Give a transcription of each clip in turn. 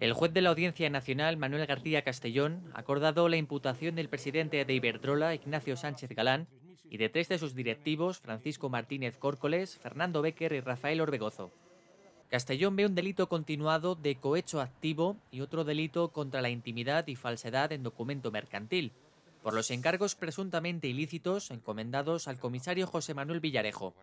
El juez de la Audiencia Nacional, Manuel García Castellón, ha acordado la imputación del presidente de Iberdrola, Ignacio Sánchez Galán, y de tres de sus directivos, Francisco Martínez Córcoles, Fernando Becker y Rafael Orbegozo. Castellón ve un delito continuado de cohecho activo y otro delito contra la intimidad y falsedad en documento mercantil, por los encargos presuntamente ilícitos encomendados al comisario José Manuel Villarejo.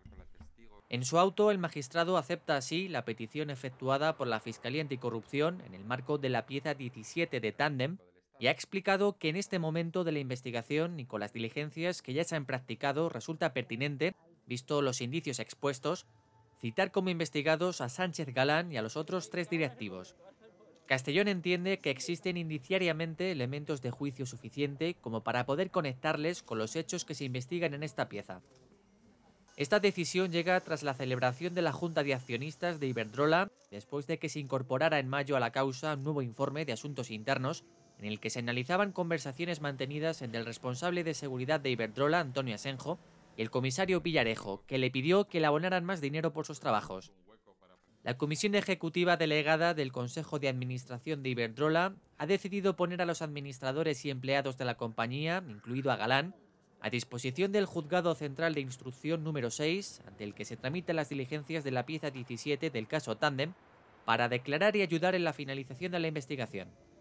En su auto, el magistrado acepta así la petición efectuada por la Fiscalía Anticorrupción en el marco de la pieza 17 de Tandem y ha explicado que en este momento de la investigación y con las diligencias que ya se han practicado resulta pertinente, visto los indicios expuestos, citar como investigados a Sánchez Galán y a los otros tres directivos. Castellón entiende que existen indiciariamente elementos de juicio suficiente como para poder conectarles con los hechos que se investigan en esta pieza. Esta decisión llega tras la celebración de la Junta de Accionistas de Iberdrola, después de que se incorporara en mayo a la causa un nuevo informe de asuntos internos en el que se analizaban conversaciones mantenidas entre el responsable de seguridad de Iberdrola, Antonio Asenjo, y el comisario Villarejo, que le pidió que le abonaran más dinero por sus trabajos. La comisión ejecutiva delegada del Consejo de Administración de Iberdrola ha decidido poner a los administradores y empleados de la compañía, incluido a Galán, a disposición del Juzgado Central de Instrucción número 6, ante el que se tramitan las diligencias de la pieza 17 del caso Tandem, para declarar y ayudar en la finalización de la investigación.